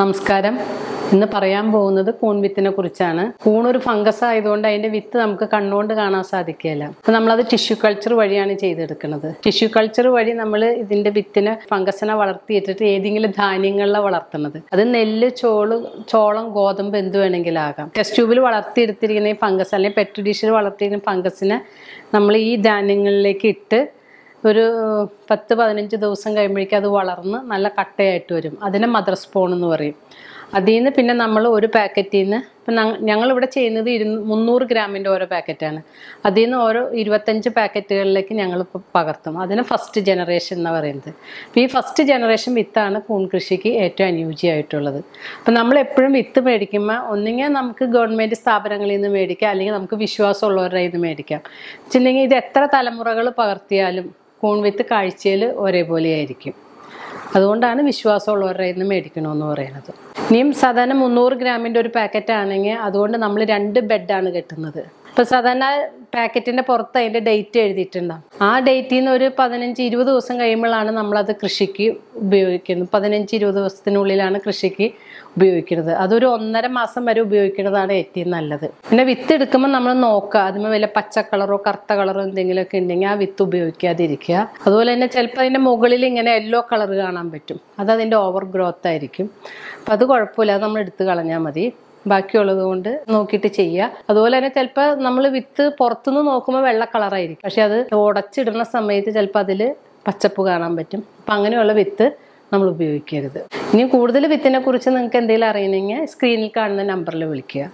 നമസ്കാരം ഇന്ന് പറയാൻ പോകുന്നത് കൂൺ വിത്തിനെ കുറിച്ചാണ് കൂൺ ഒരു ഫംഗസ് ആയതുകൊണ്ട് അതിന്റെ വിത്ത് നമുക്ക് കണ്ണുകൊണ്ട് കാണാൻ സാധിക്കുകയില്ല അപ്പൊ നമ്മളത് ടിഷ്യൂ കൾച്ചർ വഴിയാണ് ചെയ്തെടുക്കുന്നത് ടിഷ്യൂ കൾച്ചർ വഴി നമ്മൾ ഇതിന്റെ വിത്തിനെ ഫംഗസിനെ വളർത്തിയിട്ടിട്ട് ഏതെങ്കിലും ധാന്യങ്ങളിലെ വളർത്തുന്നത് അത് നെല്ല് ചോള് ചോളം ഗോതമ്പ് എന്ത് ആകാം ടെസ്റ്റ് ട്യൂബിൽ വളർത്തിയെടുത്തിരിക്കുന്ന ഈ ഫംഗസ് അല്ലെങ്കിൽ പെറ്റ് ഡിഷിൽ വളർത്തിയിരിക്കുന്ന ഫംഗസിനെ നമ്മൾ ഈ ധാന്യങ്ങളിലേക്ക് ഇട്ട് ഒരു പത്ത് പതിനഞ്ച് ദിവസം കഴിയുമ്പോഴേക്കും അത് വളർന്ന് നല്ല കട്ടയായിട്ട് വരും അതിനെ മദർ സ്പോൺ എന്ന് പറയും അതിൽ നിന്ന് പിന്നെ നമ്മൾ ഒരു പാക്കറ്റിൽ നിന്ന് ഇപ്പം ഞങ്ങളിവിടെ ചെയ്യുന്നത് ഇരു മുന്നൂറ് ഗ്രാമിൻ്റെ ഓരോ പാക്കറ്റാണ് അതിൽ നിന്ന് ഓരോ ഇരുപത്തഞ്ച് പാക്കറ്റുകളിലേക്ക് ഞങ്ങൾ പകർത്തും അതിന് ഫസ്റ്റ് ജനറേഷൻ എന്ന് പറയുന്നത് അപ്പം ഈ ഫസ്റ്റ് ജനറേഷൻ വിത്താണ് പൂൺ കൃഷിക്ക് ഏറ്റവും അനുയോജ്യമായിട്ടുള്ളത് അപ്പം നമ്മൾ എപ്പോഴും വിത്ത് മേടിക്കുമ്പോൾ ഒന്നുകിൽ നമുക്ക് ഗവൺമെൻറ് സ്ഥാപനങ്ങളിൽ നിന്ന് മേടിക്കാം അല്ലെങ്കിൽ നമുക്ക് വിശ്വാസമുള്ളവരുടെ ഇത് മേടിക്കാം വെച്ചിട്ടുണ്ടെങ്കിൽ ഇത് എത്ര തലമുറകൾ പകർത്തിയാലും പൂൺ വിത്ത് കാഴ്ചയിൽ ഒരേപോലെ ആയിരിക്കും അതുകൊണ്ടാണ് വിശ്വാസമുള്ളവരുടെ നിന്ന് മേടിക്കണമെന്ന് പറയുന്നത് ഇനിയും സാധാരണ മുന്നൂറ് ഗ്രാമിൻ്റെ ഒരു പാക്കറ്റ് ആണെങ്കിൽ അതുകൊണ്ട് നമ്മൾ രണ്ട് ബെഡാണ് കെട്ടുന്നത് ഇപ്പൊ സാധാരണ പാക്കറ്റിന്റെ പുറത്ത് അതിന്റെ ഡേറ്റ് എഴുതിയിട്ടുണ്ടാവും ആ ഡേറ്റിൽ നിന്ന് ഒരു പതിനഞ്ച് ഇരുപത് ദിവസം കഴിയുമ്പോഴാണ് നമ്മളത് കൃഷിക്ക് ഉപയോഗിക്കുന്നത് പതിനഞ്ച് ഇരുപത് ദിവസത്തിനുള്ളിലാണ് കൃഷിക്ക് ഉപയോഗിക്കുന്നത് അതൊരു ഒന്നര മാസം വരെ ഉപയോഗിക്കുന്നതാണ് ഏറ്റവും നല്ലത് പിന്നെ വിത്ത് എടുക്കുമ്പോൾ നമ്മൾ നോക്കുക അതിന് വല്ല പച്ച കളറോ കറുത്ത കളറോ എന്തെങ്കിലുമൊക്കെ ഉണ്ടെങ്കിൽ ആ വിത്ത് ഉപയോഗിക്കാതിരിക്കുക അതുപോലെ തന്നെ ചിലപ്പോൾ അതിൻ്റെ മുകളിൽ ഇങ്ങനെ യെല്ലോ കളർ കാണാൻ പറ്റും അത് അതിൻ്റെ ഓവർ ഗ്രോത്ത് ആയിരിക്കും അപ്പം അത് കുഴപ്പമില്ല അത് നമ്മൾ എടുത്ത് കളഞ്ഞാൽ മതി ബാക്കിയുള്ളത് കൊണ്ട് നോക്കിയിട്ട് ചെയ്യുക അതുപോലെ തന്നെ ചിലപ്പോൾ നമ്മൾ വിത്ത് പുറത്തുനിന്ന് നോക്കുമ്പോൾ വെള്ള കളറായിരിക്കും പക്ഷെ അത് ഉടച്ചിടുന്ന സമയത്ത് ചിലപ്പോൾ അതിൽ പച്ചപ്പ് കാണാൻ പറ്റും അപ്പം അങ്ങനെയുള്ള വിത്ത് നമ്മൾ ഉപയോഗിക്കരുത് ഇനി കൂടുതൽ വിത്തിനെ കുറിച്ച് നിങ്ങൾക്ക് എന്തെങ്കിലും അറിയണമെങ്കിൽ സ്ക്രീനിൽ കാണുന്ന നമ്പറിൽ വിളിക്കുക